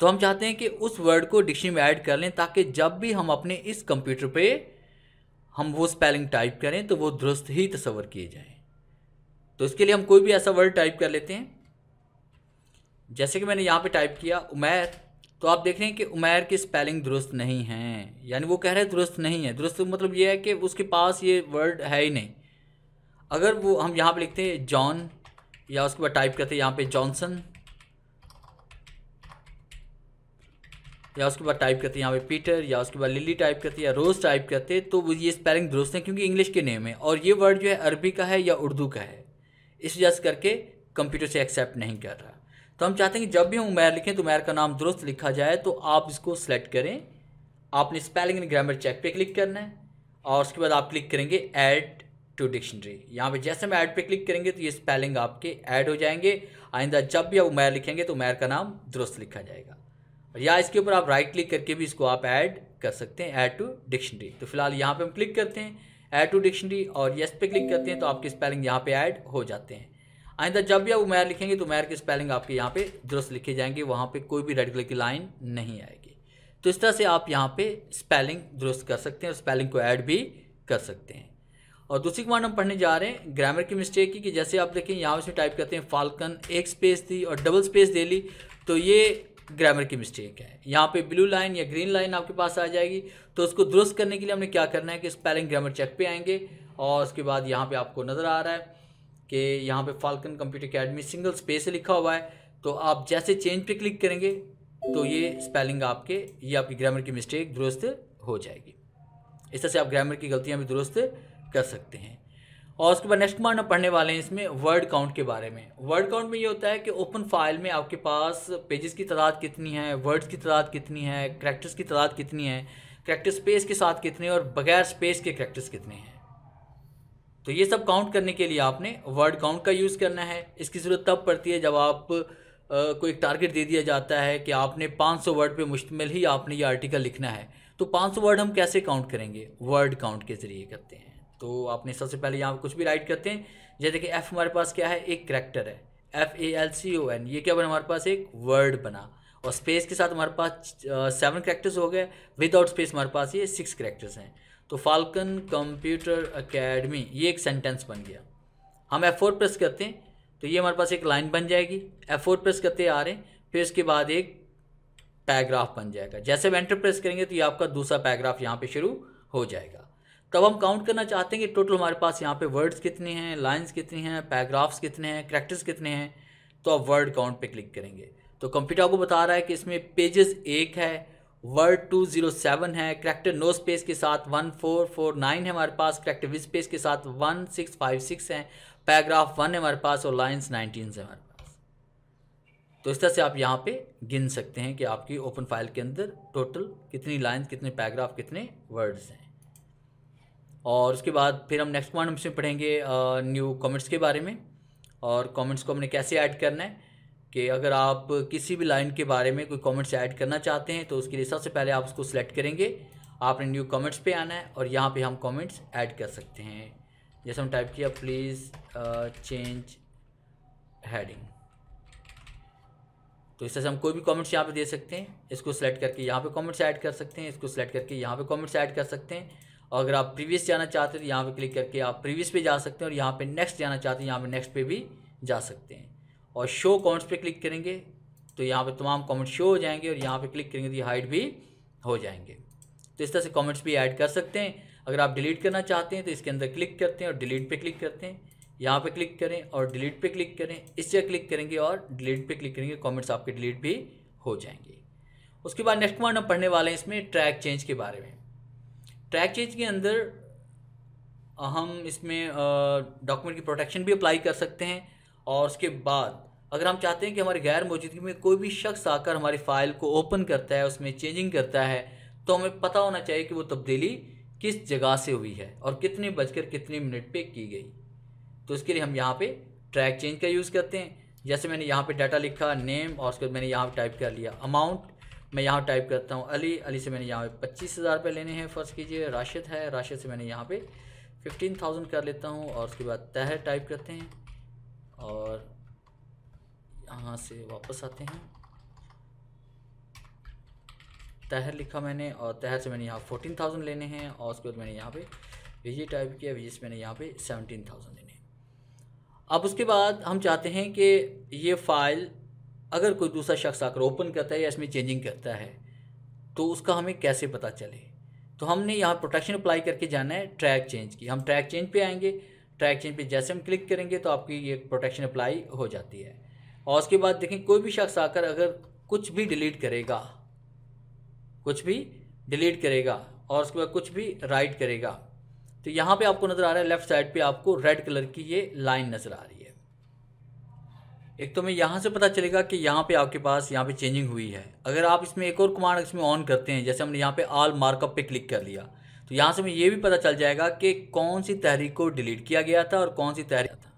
तो हम चाहते हैं कि उस वर्ड को डिक्शनरी में ऐड कर लें ताकि जब भी हम अपने इस कंप्यूटर पे हम वो स्पेलिंग टाइप करें तो वो दुरुस्त ही तस्वर किए जाएँ तो इसके लिए हम कोई भी ऐसा वर्ड टाइप कर लेते हैं जैसे कि मैंने यहाँ पे टाइप किया उमैर तो आप देख रहे हैं कि उमैर की स्पेलिंग दुरुस्त नहीं है यानी वो कह रहे हैं दुरुस्त नहीं है दुरुस्त मतलब ये है कि उसके पास ये वर्ड है ही नहीं अगर वो हम यहाँ पे लिखते हैं जॉन या उसके बाद टाइप करते हैं यहाँ पे जॉनसन या उसके बाद टाइप करते हैं यहाँ पे पीटर या उसके बाद लिली टाइप करते या रोज़ टाइप करते तो ये स्पेलिंग दुरुस्त है क्योंकि इंग्लिश के नेम है और ये वर्ड जो है अरबी का है या उर्दू का है इस वजह से करके कंप्यूटर से एक्सेप्ट नहीं कर रहा तो हम चाहते हैं कि जब भी हम उमैर लिखें तो उमेर का नाम दुरुस्त लिखा जाए तो आप इसको सेलेक्ट करें आपने स्पेलिंग एंड ग्रामर चेक पे क्लिक करना है और उसके बाद आप क्लिक करेंगे ऐड टू डिक्शनरी यहाँ पे जैसे हम ऐड पे क्लिक करेंगे तो ये स्पेलिंग आपके ऐड हो जाएंगे आइंदा जब भी आप उमैर लिखेंगे तो उमेर का नाम दुरुस्त लिखा जाएगा या इसके ऊपर आप राइट क्लिक करके भी इसको आप ऐड कर सकते हैं ऐड टू डिक्शनरी तो फिलहाल यहाँ पर हम क्लिक करते हैं ऐड टू डिक्शनरी और येस पे क्लिक करते हैं तो आपकी स्पेलिंग यहाँ पे ऐड हो जाते हैं आइंदा जब भी आप उमैर लिखेंगे तो उमैर की स्पेलिंग आपके यहाँ पे दुरुस्त लिखे जाएंगे वहाँ पे कोई भी रेड कलर की लाइन नहीं आएगी तो इस तरह से आप यहाँ पे स्पेलिंग दुरुस्त कर सकते हैं और स्पेलिंग को ऐड भी कर सकते हैं और दूसरी कमांड हम पढ़ने जा रहे हैं ग्रामर की मिस्टेक की कि जैसे आप देखें यहाँ इसमें टाइप करते हैं फाल्कन एक स्पेस दी और डबल स्पेस दे ली तो ये ग्रामर की मिस्टेक है यहाँ पे ब्लू लाइन या ग्रीन लाइन आपके पास आ जाएगी तो उसको दुरुस्त करने के लिए हमने क्या करना है कि स्पेलिंग ग्रामर चेक पे आएंगे और उसके बाद यहाँ पे आपको नज़र आ रहा है कि यहाँ पे Falcon computer academy single space से लिखा हुआ है तो आप जैसे चेंज पे क्लिक करेंगे तो ये स्पेलिंग आपके ये आपकी ग्रामर की मिस्टेक दुरुस्त हो जाएगी इस तरह से आप ग्रामर की गलतियाँ भी दुरुस्त कर सकते हैं और उसके बाद नेक्स्ट कमांड हम पढ़ने वाले हैं इसमें वर्ड काउंट के बारे में वर्ड काउंट में ये होता है कि ओपन फाइल में आपके पास पेजेस की तादाद कितनी है वर्ड्स की तादाद कितनी है करेक्टर्स की तादाद कितनी है करेक्टर स्पेस के साथ कितने और बगैर स्पेस के करेक्टर्स कितने हैं तो ये सब काउंट करने के लिए आपने वर्ड काउंट का यूज़ करना है इसकी ज़रूरत तब पड़ती है जब आप को एक टारगेट दे दिया जाता है कि आपने 500 वर्ड पे मुश्तमिल ही आपने ये आर्टिकल लिखना है तो 500 वर्ड हम कैसे काउंट करेंगे वर्ड काउंट के ज़रिए करते हैं तो आपने सबसे पहले यहाँ कुछ भी राइट करते हैं जैसे कि एफ़ हमारे पास क्या है एक करेक्टर है F A L C O N ये क्या बना हमारे पास एक वर्ड बना और स्पेस के साथ हमारे पास सेवन करेक्टर्स हो गए विदाउट स्पेस हमारे पास ये सिक्स करेक्टर्स हैं तो फाल्कन कंप्यूटर अकेडमी ये एक सेंटेंस बन गया हम एफ फोर प्रेस करते हैं तो ये हमारे पास एक लाइन बन जाएगी एफ फोर प्रेस करते आ रहे हैं फिर इसके बाद एक पैराग्राफ बन जाएगा जैसे हम एंटर प्रेस करेंगे तो ये आपका दूसरा पैराग्राफ यहाँ पे शुरू हो जाएगा तब हम काउंट करना चाहते हैं कि टोटल हमारे पास यहाँ पे वर्ड्स कितने हैं लाइन्स कितनी हैं पैराग्राफ्स कितने हैं करेक्टर्स कितने हैं तो आप वर्ड काउंट पे क्लिक करेंगे तो कंप्यूटर आपको बता रहा है कि इसमें पेजेस एक है वर्ड टू जीरो सेवन है करेक्टर नो स्पेस के साथ वन फोर फोर नाइन है हमारे पास करेक्टर विद स्पेस के साथ वन सिक्स फाइव सिक्स है पैराग्राफ वन है हमारे पास और लाइन्स नाइनटीन है हमारे पास तो इस तरह से आप यहाँ पे गिन सकते हैं कि आपकी ओपन फाइल के अंदर टोटल कितनी लाइन्स कितने पैराग्राफ कितने वर्ड्स हैं और उसके बाद फिर हम नेक्स्ट पॉइंट हमसे पढ़ेंगे न्यू कमेंट्स के बारे में और कमेंट्स को हमने कैसे ऐड करना है कि अगर आप किसी भी लाइन के बारे में कोई कमेंट्स ऐड करना चाहते हैं तो उसके लिए सबसे पहले आप उसको सिलेक्ट करेंगे आपने न्यू कमेंट्स पे आना है और यहाँ पे हम कमेंट्स ऐड कर सकते हैं जैसे हम टाइप किया प्लीज़ चेंज हैडिंग तो इस तरह से हम कोई भी कमेंट्स यहाँ पे दे सकते हैं इसको सिलेक्ट करके यहाँ पे कमेंट्स ऐड कर सकते हैं इसको सिलेक्ट करके यहाँ पे कमेंट्स ऐड कर सकते हैं और अगर आप प्रीवियस जाना चाहते हैं तो यहाँ पे क्लिक करके आप प्रीवियस पे जा सकते हैं और यहाँ पे नेक्स्ट जाना चाहते हैं यहाँ पे नेक्स्ट पे भी जा सकते हैं और शो कॉमेंट्स पे क्लिक करेंगे तो यहाँ पे तमाम कॉमेंट्स शो हो जाएंगे और यहाँ पे क्लिक करेंगे तो ये हाइड भी हो जाएंगे तो इस तरह से कॉमेंट्स भी ऐड कर सकते हैं अगर आप डिलीट करना चाहते हैं तो इसके अंदर क्लिक करते हैं और डिलीट पर क्लिक करते हैं यहाँ पर क्लिक करें और डिलीट पर क्लिक करें इस जगह क्लिक करेंगे और डिलीट पर क्लिक करेंगे कॉमेंट्स आपके डिलीट भी हो जाएंगे उसके बाद नेक्स्ट कमांड हम पढ़ने वाले हैं इसमें ट्रैक चेंज के बारे में ट्रैक चेंज के अंदर हम इसमें डॉक्यूमेंट की प्रोटेक्शन भी अप्लाई कर सकते हैं और उसके बाद अगर हम चाहते हैं कि हमारी गैर मौजूदगी में कोई भी शख्स आकर हमारी फ़ाइल को ओपन करता है उसमें चेंजिंग करता है तो हमें पता होना चाहिए कि वो तब्दीली किस जगह से हुई है और कितने बजकर कितने मिनट पे की गई तो इसके लिए हम यहाँ पे ट्रैक चेंज का यूज़ करते हैं जैसे मैंने यहाँ पे डाटा लिखा नेम और उसके बाद मैंने यहाँ पर टाइप कर लिया अमाउंट मैं यहाँ टाइप करता हूँ अली अली से मैंने यहाँ पे पच्चीस हज़ार रुपये लेने हैं फ़र्ज़ कीजिए राशिद है राशिद से मैंने यहाँ पे फिफ्टीन थाउजेंड कर लेता हूँ और उसके बाद तहर टाइप करते हैं और यहाँ से वापस आते हैं तहर लिखा मैंने और तहर से मैंने यहाँ फोर्टीन थाउजेंड लेने हैं और उसके बाद मैंने यहाँ पे विजय टाइप किया वीजी से मैंने यहाँ पे सेवनटीन थाउजेंड लेने हैं अब उसके बाद हम चाहते हैं कि ये फ़ाइल अगर कोई दूसरा शख्स आकर ओपन करता है या इसमें चेंजिंग करता है तो उसका हमें कैसे पता चले तो हमने यहाँ प्रोटेक्शन अप्लाई करके जाना है ट्रैक चेंज की हम ट्रैक चेंज पे आएंगे ट्रैक चेंज पे जैसे हम क्लिक करेंगे तो आपकी ये प्रोटेक्शन अप्लाई हो जाती है और उसके बाद देखें कोई भी शख्स आकर अगर कुछ भी डिलीट करेगा कुछ भी डिलीट करेगा और उसके बाद कुछ भी राइट करेगा तो यहाँ पे आपको नज़र आ रहा है लेफ्ट साइड पे आपको रेड कलर की ये लाइन नज़र आ रही है एक तो हमें यहाँ से पता चलेगा कि यहाँ पे आपके पास यहाँ पे चेंजिंग हुई है अगर आप इसमें एक और कमांड इसमें ऑन करते हैं जैसे हमने यहाँ पे आल मार्कअप पे क्लिक कर लिया तो यहाँ से हमें ये भी पता चल जाएगा कि कौन सी तहरीक को डिलीट किया गया था और कौन सी तहरीक था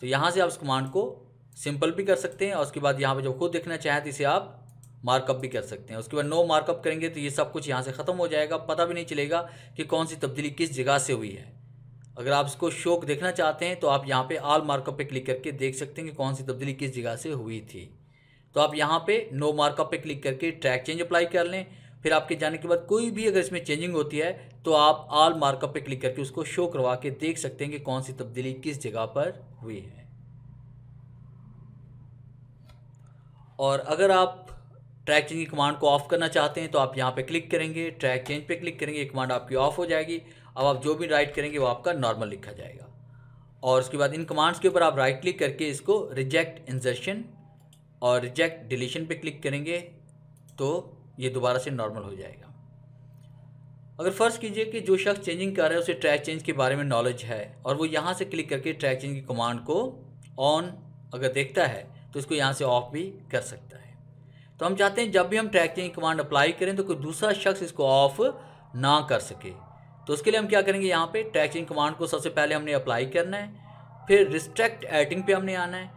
तो यहाँ से आप इस कमांड को सिंपल भी कर सकते हैं और उसके बाद यहाँ पर जब खुद देखना चाहें तो इसे आप मार्कअप भी कर सकते हैं उसके बाद नो मार्कअप करेंगे तो ये सब कुछ यहाँ से ख़त्म हो जाएगा पता भी नहीं चलेगा कि कौन सी तब्दीली किस जगह से हुई है अगर आप इसको शोक देखना चाहते हैं तो आप यहाँ पे आल मार्कअप पे क्लिक करके देख सकते हैं कि कौन सी तब्दीली किस जगह से हुई थी तो आप यहाँ पे नो मार्कअप पे क्लिक करके ट्रैक चेंज अप्लाई कर लें फिर आपके जाने के बाद कोई भी अगर इसमें चेंजिंग होती है तो आप आल मार्कअप पे क्लिक करके उसको शो करवा के देख सकते हैं कि कौन सी तब्दीली किस जगह पर हुई है और अगर आप ट्रैक चेंज कमांड को ऑफ करना चाहते हैं तो आप यहाँ पे क्लिक करेंगे ट्रैक चेंज पे क्लिक करेंगे कमांड आपकी ऑफ हो जाएगी अब आप जो भी राइट करेंगे वो आपका नॉर्मल लिखा जाएगा और उसके बाद इन कमांड्स के ऊपर आप राइट क्लिक करके इसको रिजेक्ट इंजर्शन और रिजेक्ट डिलीशन पे क्लिक करेंगे तो ये दोबारा से नॉर्मल हो जाएगा अगर फ़र्ज़ कीजिए कि जो शख्स चेंजिंग कर रहा है उसे ट्रैक चेंज के बारे में नॉलेज है और वो यहाँ से क्लिक करके ट्रैक चेंज की कमांड को ऑन अगर देखता है तो इसको यहाँ से ऑफ भी कर सकता है तो हम चाहते हैं जब भी हम ट्रैक चेंज कमांड अप्लाई करें तो कोई दूसरा शख्स इसको ऑफ ना कर सके तो उसके लिए हम क्या करेंगे यहाँ पे ट्रैकिंग कमांड को सबसे पहले हमने अप्लाई करना है फिर रिस्ट्रैक्ट एडिंग पे हमने आना है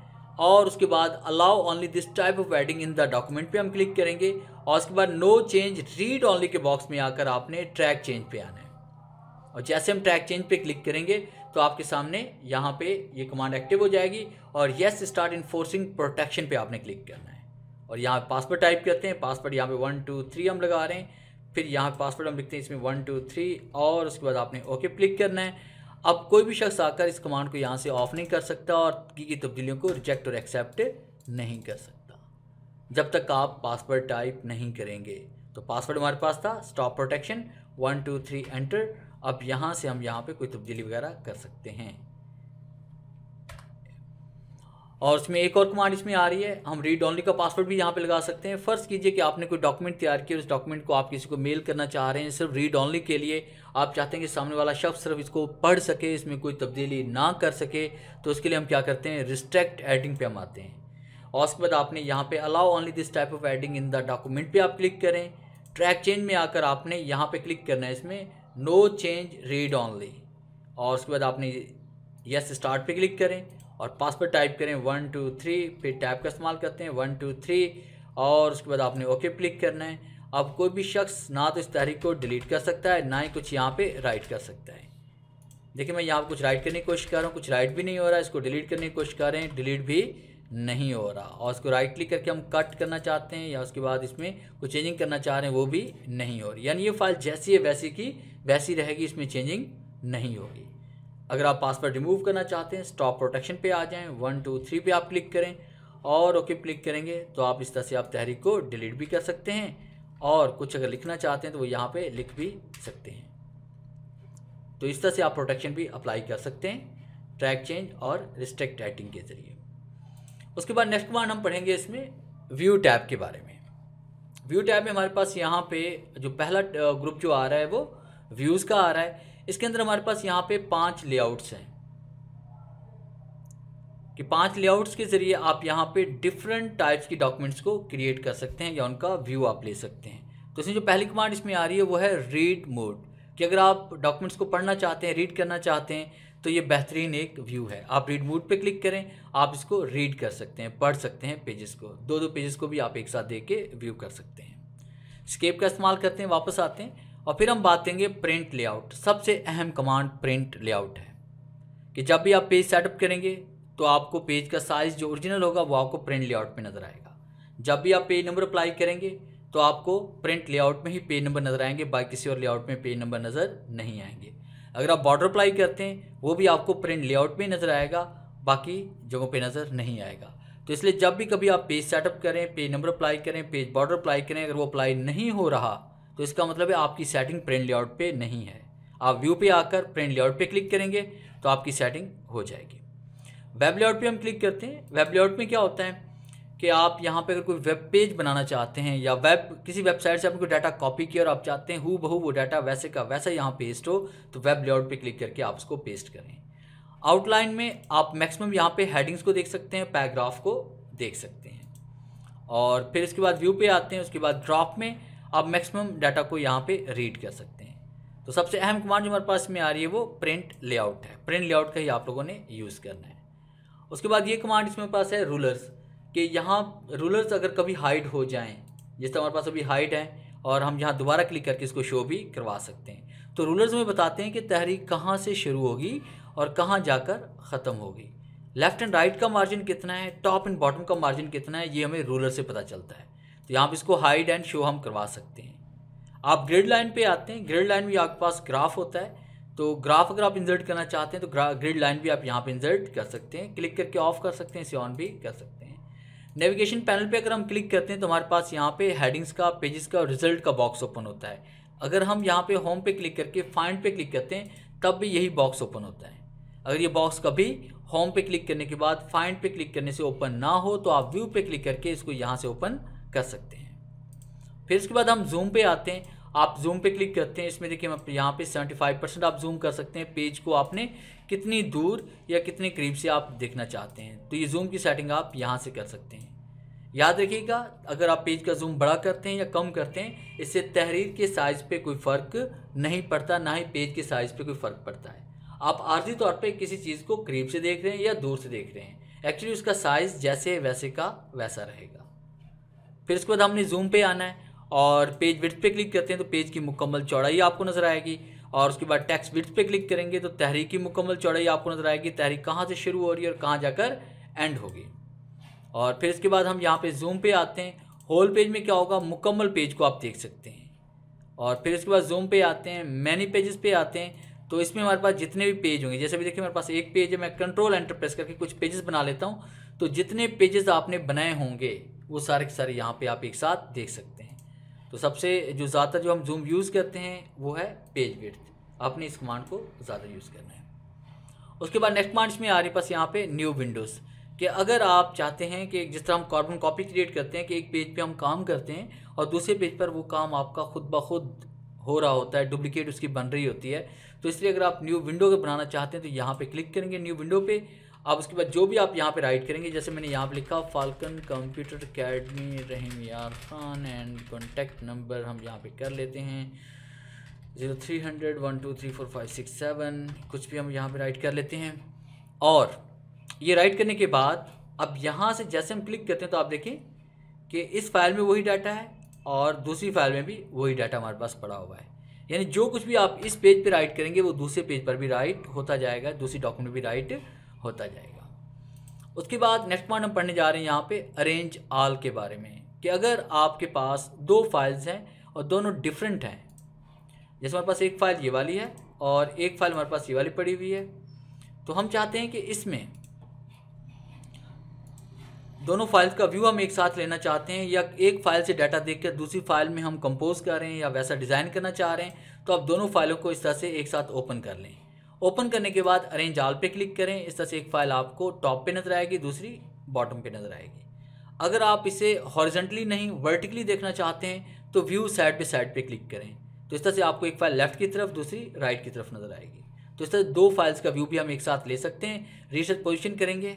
और उसके बाद allow only this type of editing in the document पे हम क्लिक करेंगे और उसके बाद नो चेंज रीड ओनली के बॉक्स में आकर आपने ट्रैक चेंज पे आना है और जैसे हम ट्रैक चेंज पे क्लिक करेंगे तो आपके सामने यहाँ पे ये कमांड एक्टिव हो जाएगी और येस स्टार्ट इन्फोर्सिंग प्रोटेक्शन पे आपने क्लिक करना है और यहाँ पासवर्ड टाइप करते हैं पासवर्ड यहाँ पे वन टू थ्री हम लगा रहे हैं फिर यहाँ पासवर्ड हम लिखते हैं इसमें वन टू थ्री और उसके बाद आपने ओके क्लिक करना है अब कोई भी शख्स आकर इस कमांड को यहाँ से ऑफ नहीं कर सकता और की गई तब्दीलियों को रिजेक्ट और एक्सेप्ट नहीं कर सकता जब तक आप पासवर्ड टाइप नहीं करेंगे तो पासवर्ड हमारे पास था stop protection one two three enter अब यहाँ से हम यहाँ पे कोई तब्दीली वगैरह कर सकते हैं और उसमें एक और कमांड इसमें आ रही है हम रीड ऑनली का पासवर्ड भी यहाँ पे लगा सकते हैं फर्स्ट कीजिए कि आपने कोई डॉक्यूमेंट तैयार किया उस डॉक्यूमेंट को आप किसी को मेल करना चाह रहे हैं सिर्फ रीड ऑनली के लिए आप चाहते हैं कि सामने वाला शख्स सिर्फ इसको पढ़ सके इसमें कोई तब्दीली ना कर सके तो उसके लिए हम क्या करते हैं रिस्ट्रैक्ट एडिंग पर हम आते हैं और उसके बाद आपने यहाँ पर allow only this type of editing in the document पर आप क्लिक करें ट्रैक चेंज में आकर आपने यहाँ पर क्लिक करना है इसमें नो चेंज रीड ऑनली और उसके बाद आपने यस स्टार्ट पर क्लिक करें और पासवर्ड टाइप करें वन टू थ्री फिर टैप का इस्तेमाल करते हैं वन टू थ्री और उसके बाद आपने ओके क्लिक करना है अब कोई भी शख्स ना तो इस तहरीक को डिलीट कर सकता है ना ही कुछ यहाँ पे राइट कर सकता है देखिए मैं यहाँ कुछ राइट करने की कोशिश कर रहा हूँ कुछ राइट भी नहीं हो रहा है इसको डिलीट करने की कोशिश कर रहे हैं डिलीट भी नहीं हो रहा और उसको राइट क्लिक करके हम कट करना चाहते हैं या उसके बाद इसमें कुछ चेंजिंग करना चाह रहे हैं वो भी नहीं हो रही यानी ये फाइल जैसी है वैसी की वैसी रहेगी इसमें चेंजिंग नहीं होगी अगर आप पासवर्ड रिमूव करना चाहते हैं स्टॉप प्रोटेक्शन पे आ जाएं वन टू थ्री पे आप क्लिक करें और ओके क्लिक करेंगे तो आप इस तरह से आप तहरीक को डिलीट भी कर सकते हैं और कुछ अगर लिखना चाहते हैं तो वो यहाँ पे लिख भी सकते हैं तो इस तरह से आप प्रोटेक्शन भी अप्लाई कर सकते हैं ट्रैक चेंज और रिस्ट्रिक्ट राइटिंग के ज़रिए उसके बाद नेक्स्ट वन हम पढ़ेंगे इसमें व्यू टैब के बारे में व्यू टैब में हमारे पास यहाँ पे जो पहला ग्रुप जो आ रहा है वो व्यूज़ का आ रहा है इसके अंदर हमारे पास यहाँ पे पांच लेआउट्स हैं कि पांच लेआउट्स के ज़रिए आप यहाँ पे डिफरेंट टाइप्स की डॉक्यूमेंट्स को क्रिएट कर सकते हैं या उनका व्यू आप ले सकते हैं तो इसमें जो पहली कमांड इसमें आ रही है वो है रीड मोड कि अगर आप डॉक्यूमेंट्स को पढ़ना चाहते हैं रीड करना चाहते हैं तो ये बेहतरीन एक व्यू है आप रीड मोड पे क्लिक करें आप इसको रीड कर सकते हैं पढ़ सकते हैं पेजेस को दो दो पेजेस को भी आप एक साथ दे के व्यू कर सकते हैं स्केप का इस्तेमाल करते हैं वापस आते हैं और फिर हम बात करेंगे प्रिंट लेआउट सबसे अहम कमांड प्रिंट लेआउट है कि जब भी आप पेज सेटअप करेंगे तो आपको पेज का साइज़ जो ओरिजिनल होगा वो आपको प्रिंट लेआउट में नज़र आएगा जब भी आप पेज नंबर अप्लाई करेंगे तो आपको प्रिंट लेआउट में ही पेज नंबर नज़र आएंगे बाकी किसी और लेआउट में पेज नंबर नज़र नहीं आएंगे अगर आप बॉर्डर अप्लाई करते हैं वो भी आपको प्रिंट लेआउट में नज़र आएगा बाकी जगहों पे नज़र नहीं आएगा तो इसलिए जब भी कभी आप पेज सेटअप करें पेज नंबर अप्लाई करें पेज बॉर्डर अप्लाई करें अगर वो अप्लाई नहीं हो रहा तो इसका मतलब है आपकी सेटिंग प्रिंट लेआउट पे नहीं है आप व्यू पे आकर प्रिंट लेआउट पे क्लिक करेंगे तो आपकी सेटिंग हो जाएगी वेब लेआउट पे हम क्लिक करते हैं वेब लेआउट में क्या होता है कि आप यहाँ पे अगर कोई वेब पेज बनाना चाहते हैं या वेब किसी वेबसाइट से आपने कोई डाटा कॉपी किया और आप चाहते हैं हु बहू वो डाटा वैसे का वैसा यहाँ पेस्ट हो तो वेब लेआउट पे क्लिक करके आप उसको पेस्ट करें आउटलाइन में आप मैक्सिमम यहाँ पे हेडिंग्स को देख सकते हैं पैराग्राफ को देख सकते हैं और फिर इसके बाद व्यू पे आते हैं उसके बाद ड्रॉप में आप मैक्सिमम डाटा को यहाँ पे रीड कर सकते हैं तो सबसे अहम कमांड जो हमारे पास में आ रही है वो प्रिंट लेआउट है प्रिंट लेआउट का ही आप लोगों ने यूज़ करना है उसके बाद ये कमांड इसमें पास है रूलर्स कि यहाँ रूलर्स अगर कभी हाइड हो जाएँ जिस हमारे पास अभी हाइड है और हम यहाँ दोबारा क्लिक करके इसको शो भी करवा सकते हैं तो रूलर्स में बताते हैं कि तहरीक कहाँ से शुरू होगी और कहाँ जाकर ख़त्म होगी लेफ़्ट एंड राइट का मार्जिन कितना है टॉप एंड बॉटम का मार्जिन कितना है ये हमें रूलर से पता चलता है तो यहाँ पर इसको हाइड एंड शो हम करवा सकते हैं आप ग्रिड लाइन पे आते हैं ग्रिड लाइन भी आपके पास ग्राफ होता है तो ग्राफ अगर आप इंजर्ट करना चाहते हैं तो ग्रिड लाइन भी आप यहाँ पे इंजर्ट कर सकते हैं क्लिक करके ऑफ कर सकते हैं इसे ऑन भी कर सकते हैं नेविगेशन पैनल पे अगर हम क्लिक करते हैं तो हमारे पास यहाँ पे हेडिंग्स का पेजेस का रिजल्ट का बॉक्स ओपन होता है अगर हम यहाँ पे होम पे क्लिक करके फाइंड पे क्लिक करते हैं तब भी यही बॉक्स ओपन होता है अगर ये बॉक्स कभी होम पे क्लिक करने के बाद फाइंड पे क्लिक करने से ओपन ना हो तो आप व्यू पे क्लिक करके इसको यहाँ से ओपन कर सकते हैं फिर इसके बाद हम जूम पे आते हैं आप जूम पे क्लिक करते हैं इसमें देखिए हम यहाँ पे 75 परसेंट आप जूम कर सकते हैं पेज को आपने कितनी दूर या कितने करीब से आप देखना चाहते हैं तो ये जूम की सेटिंग आप यहाँ से कर सकते हैं याद रखिएगा अगर आप पेज का जूम बड़ा करते हैं या कम करते हैं इससे तहरीर के साइज़ पे कोई फ़र्क नहीं पड़ता ना ही पेज के साइज़ पे कोई फ़र्क पड़ता है आप आर्जी तौर पे किसी चीज़ को करीब से देख रहे हैं या दूर से देख रहे हैं एक्चुअली उसका साइज़ जैसे वैसे का वैसा रहेगा फिर उसके बाद हमने जूम पे आना है और पेज विथ पे क्लिक करते हैं तो पेज की मुकम्मल चौड़ाई आपको नज़र आएगी और उसके बाद टैक्स विथ पे क्लिक करेंगे तो तहरीक की मुकम्मल चौड़ाई आपको नज़र आएगी तहरीक कहाँ से शुरू हो रही है और कहाँ जाकर एंड होगी और फिर इसके बाद हम यहाँ पे जूम पे आते हैं होल पेज में क्या होगा मुकम्मल पेज को आप देख सकते हैं और फिर इसके बाद जूम पे आते हैं मैनी पेजेस पे आते हैं तो इसमें हमारे पास जितने भी पेज होंगे जैसे भी देखिए मेरे पास एक पेज है मैं कंट्रोल एंटर प्रेस करके कुछ पेजेस बना लेता हूँ तो जितने पेजेस आपने बनाए होंगे वो सारे के सारे यहाँ पे आप एक साथ देख सकते हैं तो सबसे जो ज़्यादातर जो हम जूम यूज़ करते हैं वो है पेज विड्थ आपने इस कमांड को ज़्यादा यूज़ करना है उसके बाद नेक्स्ट कमांड्स में हमारे पास यहाँ पे न्यू विंडोज़ कि अगर आप चाहते हैं कि जिस तरह हम कार्बन कॉपी क्रिएट करते हैं कि एक पेज पे हम काम करते हैं और दूसरे पेज पर वो काम आपका खुद ब खुद हो रहा होता है डुप्लिकेट उसकी बन रही होती है तो इसलिए अगर आप न्यू विंडो बनाना चाहते हैं तो यहाँ पे क्लिक करेंगे न्यू विंडो पे आप उसके बाद जो भी आप यहाँ पे राइट करेंगे जैसे मैंने यहाँ पर लिखा फाल्कन कंप्यूटर अकेडमी रहीम यार खान एंड कॉन्टैक्ट नंबर हम यहाँ पे कर लेते हैं zero three hundred one two three four five six seven कुछ भी हम यहाँ पे राइट कर लेते हैं और ये राइट करने के बाद अब यहाँ से जैसे हम क्लिक करते हैं तो आप देखें कि इस फाइल में वही डाटा है और दूसरी फाइल में भी वही डाटा हमारे पास पड़ा हुआ है यानी जो कुछ भी आप इस पेज पे राइट करेंगे वो दूसरे पेज पर भी राइट होता जाएगा दूसरी डॉक्यूमेंट भी राइट होता जाएगा उसके बाद नेक्स्ट पॉइंट हम पढ़ने जा रहे हैं यहाँ पे अरेंज आल के बारे में कि अगर आपके पास दो फाइल्स हैं और दोनों डिफरेंट हैं जैसे हमारे पास एक फ़ाइल ये वाली है और एक फ़ाइल हमारे पास ये वाली पड़ी हुई है तो हम चाहते हैं कि इसमें दोनों फाइल्स का व्यू हम एक साथ लेना चाहते हैं या एक फ़ाइल से डाटा देख कर दूसरी फाइल में हम कंपोज कर रहे हैं या वैसा डिज़ाइन करना चाह रहे हैं तो आप दोनों फाइलों को इस तरह से एक साथ ओपन कर लें ओपन करने के बाद अरेंज आल पे क्लिक करें इस तरह से एक फ़ाइल आपको टॉप पे नज़र आएगी दूसरी बॉटम पे नज़र आएगी अगर आप इसे हॉरिजेंटली नहीं वर्टिकली देखना चाहते हैं तो व्यू साइड पे साइड पे क्लिक करें तो इस तरह से आपको एक फाइल लेफ्ट की तरफ दूसरी राइट की तरफ नज़र आएगी तो इस तरह दो फाइल्स का व्यू भी हम एक साथ ले सकते हैं रीसेट पोजिशन करेंगे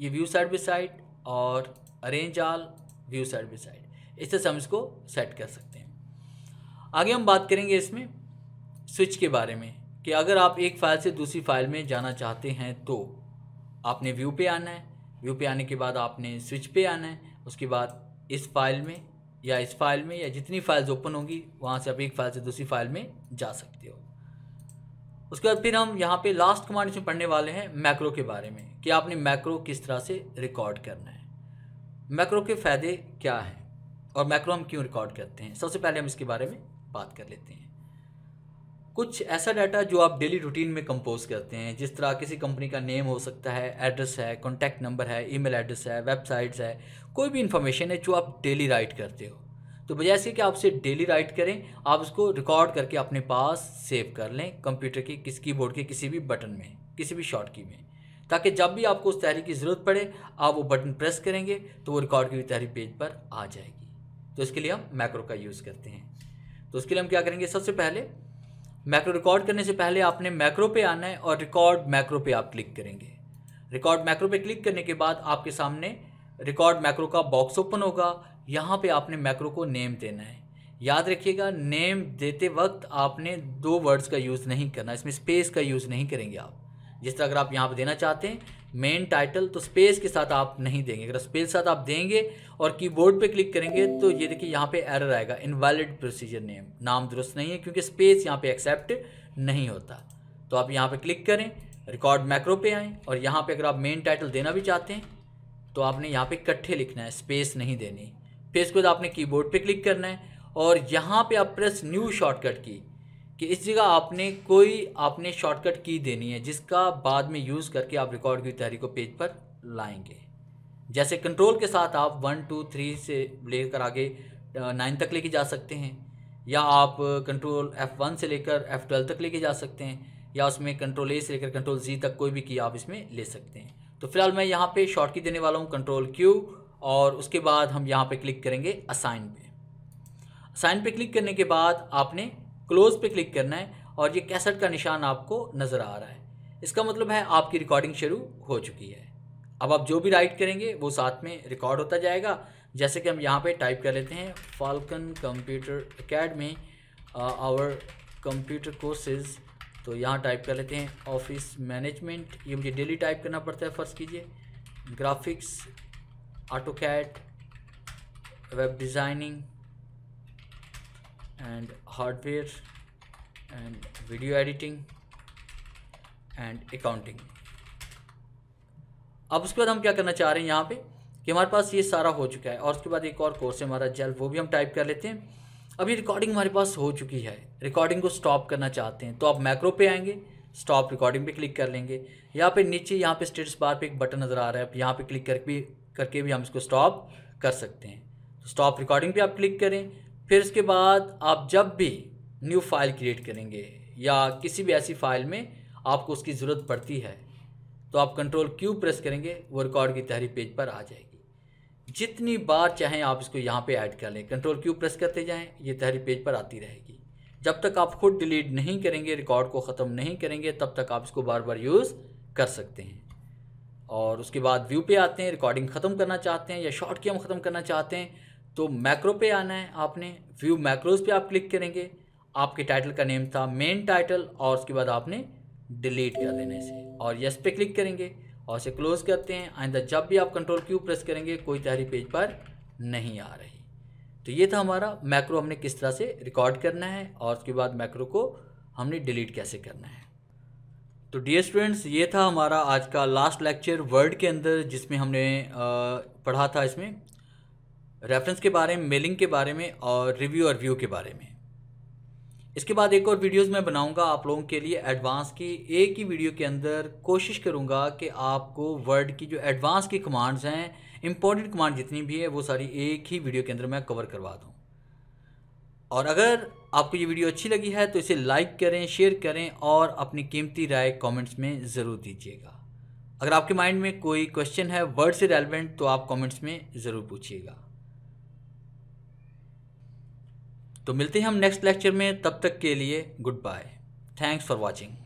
ये व्यू साइड बाई साइड और arrange all view side by side इस तरह से हम इसको सेट कर सकते हैं आगे हम बात करेंगे इसमें स्विच के बारे में कि अगर आप एक फ़ाइल से दूसरी फाइल में जाना चाहते हैं तो आपने व्यू पे आना है व्यू पे आने के बाद आपने स्विच पे आना है उसके बाद इस फाइल में या इस फाइल में या जितनी फाइल्स ओपन होंगी वहाँ से आप एक फाइल से दूसरी फाइल में जा सकते हो उसके बाद फिर हम यहाँ पे लास्ट कमांड इसमें पढ़ने वाले हैं मैक्रो के बारे में कि आपने मैक्रो किस तरह से रिकॉर्ड करना है मैक्रो के फ़ायदे क्या हैं और मैक्रो हम क्यों रिकॉर्ड करते हैं सबसे पहले हम इसके बारे में बात कर लेते हैं कुछ ऐसा डाटा जो आप डेली रूटीन में कंपोज करते हैं जिस तरह किसी कंपनी का नेम हो सकता है एड्रेस है कॉन्टैक्ट नंबर है ई एड्रेस है वेबसाइट्स है कोई भी इंफॉर्मेशन है जो आप डेली राइट करते हो तो बजाय इसके कि आप उसे डेली राइट करें आप उसको रिकॉर्ड करके अपने पास सेव कर लें कंप्यूटर के किस बोर्ड के किसी भी बटन में किसी भी शॉर्ट की में ताकि जब भी आपको उस तहरीर की ज़रूरत पड़े आप वो बटन प्रेस करेंगे तो वो रिकॉर्ड की हुई तहरीर पेज पर आ जाएगी तो इसके लिए हम मैक्रो का यूज़ करते हैं तो उसके लिए हम क्या करेंगे सबसे पहले मैक्रो रिकॉर्ड करने से पहले आपने मैक्रो पे आना है और रिकॉर्ड मैक्रो पे आप क्लिक करेंगे रिकॉर्ड मैक्रो पे क्लिक करने के बाद आपके सामने रिकॉर्ड मैक्रो का बॉक्स ओपन होगा यहाँ पे आपने मैक्रो को नेम देना है याद रखिएगा नेम देते वक्त आपने दो वर्ड्स का यूज़ नहीं करना इसमें स्पेस का यूज़ नहीं करेंगे आप जिस तरह अगर आप यहाँ पर देना चाहते हैं मेन टाइटल तो स्पेस के साथ आप नहीं देंगे अगर स्पेस के साथ आप देंगे और कीबोर्ड पे क्लिक करेंगे तो ये देखिए यहाँ पे एरर आएगा इनवैलिड प्रोसीजर नेम नाम दुरुस्त नहीं है क्योंकि स्पेस यहाँ पे एक्सेप्ट नहीं होता तो आप यहाँ पे क्लिक करें रिकॉर्ड मैक्रो पे आएँ और यहाँ पे अगर आप मेन टाइटल देना भी चाहते हैं तो आपने यहाँ पे इकट्ठे लिखना है स्पेस नहीं देनी फिर इसके बाद आपने कीबोर्ड पे क्लिक करना है और यहाँ पे आप प्रेस न्यू शॉर्टकट की कि इस जगह आपने कोई आपने शॉर्टकट की देनी है जिसका बाद में यूज़ करके आप रिकॉर्ड की तैयारी को पेज पर लाएंगे जैसे कंट्रोल के साथ आप वन टू थ्री से लेकर आगे नाइन तक लेके जा सकते हैं या आप कंट्रोल एफ़ वन से लेकर एफ़ ट्वेल्व तक लेके जा सकते हैं या उसमें कंट्रोल ए से लेकर कंट्रोल जी तक कोई भी की आप इसमें ले सकते हैं तो फिलहाल मैं यहाँ पे शॉर्ट की देने वाला हूँ कंट्रोल क्यू और उसके बाद हम यहाँ पे क्लिक करेंगे असाइन पे असाइन पे क्लिक करने के बाद आपने क्लोज़ पे क्लिक करना है और ये कैसेट का निशान आपको नज़र आ रहा है इसका मतलब है आपकी रिकॉर्डिंग शुरू हो चुकी है अब आप जो भी राइट करेंगे वो साथ में रिकॉर्ड होता जाएगा जैसे कि हम यहाँ पे टाइप कर लेते हैं Falcon computer academy our computer courses तो यहाँ टाइप कर लेते हैं ऑफिस मैनेजमेंट ये मुझे डेली टाइप करना पड़ता है फ़र्ज़ कीजिए graphics AutoCAD web designing and hardware and video editing and accounting अब उसके बाद हम क्या करना चाह रहे हैं यहाँ पे कि हमारे पास ये सारा हो चुका है और उसके बाद एक और कोर्स है हमारा जेल वो भी हम टाइप कर लेते हैं अभी रिकॉर्डिंग हमारे पास हो चुकी है रिकॉर्डिंग को स्टॉप करना चाहते हैं तो आप मैक्रो पे आएंगे स्टॉप रिकॉर्डिंग पे क्लिक कर लेंगे यहाँ पे नीचे यहाँ पे स्टेटस बार पे एक बटन नज़र आ रहा है आप यहाँ पे क्लिक करके भी करके भी हम इसको स्टॉप कर सकते हैं स्टॉप तो रिकॉर्डिंग पे आप क्लिक करें फिर उसके बाद आप जब भी न्यू फाइल क्रिएट करेंगे या किसी भी ऐसी फाइल में आपको उसकी ज़रूरत पड़ती है तो आप कंट्रोल क्यू प्रेस करेंगे वो रिकॉर्ड की तहरी पेज पर आ जाएगी जितनी बार चाहें आप इसको यहाँ पे ऐड कर लें कंट्रोल क्यू प्रेस करते जाएं ये तहरी पेज पर आती रहेगी जब तक आप खुद डिलीट नहीं करेंगे रिकॉर्ड को ख़त्म नहीं करेंगे तब तक आप इसको बार बार यूज़ कर सकते हैं और उसके बाद व्यू पे आते हैं रिकॉर्डिंग ख़त्म करना चाहते हैं या शॉर्ट की हम ख़त्म करना चाहते हैं तो मैक्रो पे आना है आपने व्यू मैक्रोज पे आप क्लिक करेंगे आपके टाइटल का नेम था मेन टाइटल और उसके बाद आपने डिलीट कर देने से और यस पे क्लिक करेंगे और इसे क्लोज करते हैं आइंदा जब भी आप कंट्रोल क्यू प्रेस करेंगे कोई तहरी पेज पर नहीं आ रही तो ये था हमारा मैक्रो हमने किस तरह से रिकॉर्ड करना है और उसके बाद मैक्रो को हमने डिलीट कैसे करना है तो डी स्टूडेंट्स ये था हमारा आज का लास्ट लेक्चर वर्ड के अंदर जिसमें हमने पढ़ा था इसमें रेफरेंस के बारे में मेलिंग के बारे में और रिव्यू और व्यू के बारे में इसके बाद एक और वीडियोस मैं बनाऊंगा आप लोगों के लिए एडवांस की एक ही वीडियो के अंदर कोशिश करूंगा कि आपको वर्ड की जो एडवांस की कमांड्स हैं इंपॉर्टेंट कमांड जितनी भी है वो सारी एक ही वीडियो के अंदर मैं कवर करवा दूँ और अगर आपको ये वीडियो अच्छी लगी है तो इसे लाइक करें शेयर करें और अपनी कीमती राय कमेंट्स में ज़रूर दीजिएगा अगर आपके माइंड में कोई क्वेश्चन है वर्ड से रेलिवेंट तो आप कमेंट्स में ज़रूर पूछिएगा तो मिलते हैं हम नेक्स्ट लेक्चर में तब तक के लिए goodbye thanks for watching